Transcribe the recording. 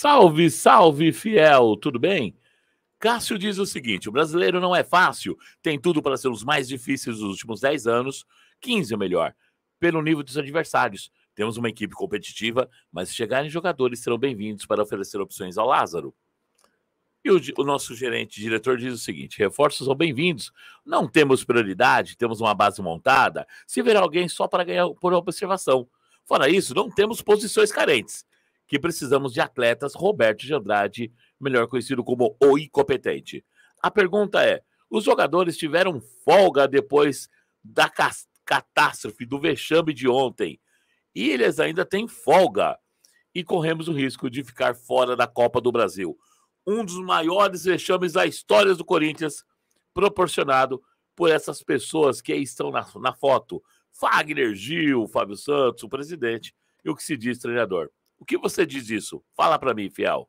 Salve, salve, fiel, tudo bem? Cássio diz o seguinte: o brasileiro não é fácil, tem tudo para ser os mais difíceis dos últimos 10 anos, 15 ou é melhor, pelo nível dos adversários. Temos uma equipe competitiva, mas se chegarem jogadores serão bem-vindos para oferecer opções ao Lázaro. E o, o nosso gerente, diretor, diz o seguinte: reforços são bem-vindos. Não temos prioridade, temos uma base montada. Se vier alguém só para ganhar por observação. Fora isso, não temos posições carentes que precisamos de atletas Roberto de Andrade, melhor conhecido como o incompetente. A pergunta é: os jogadores tiveram folga depois da catástrofe, do vexame de ontem, e eles ainda têm folga. E corremos o risco de ficar fora da Copa do Brasil. Um dos maiores vexames da história do Corinthians, proporcionado por essas pessoas que aí estão na, na foto. Fagner Gil, Fábio Santos, o presidente, e o que se diz treinador. O que você diz isso? Fala para mim, Fiel.